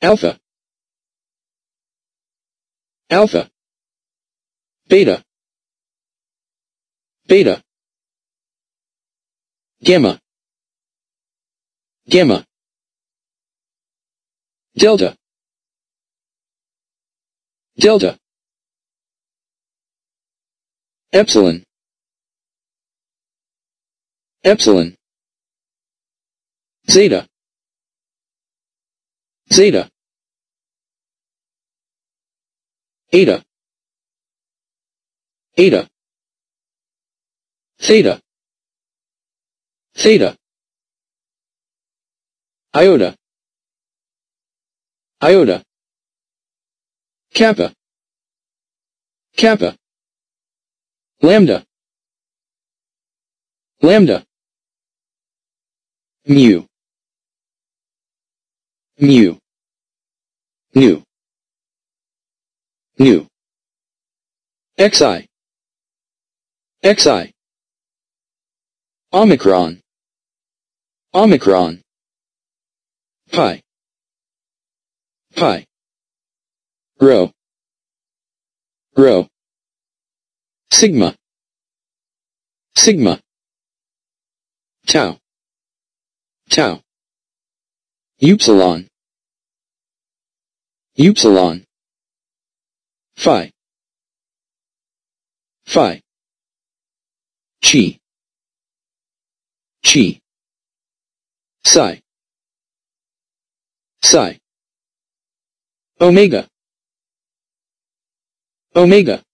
alpha alpha beta beta gamma gamma delta delta epsilon epsilon zeta zeta eta eta theta theta iota iota kappa kappa lambda lambda mu mu nu new xi xi omicron omicron pi pi rho rho sigma sigma tau tau upsilon upsilon Phi. Phi. Chi. Chi. Psi. Psi. Omega. Omega.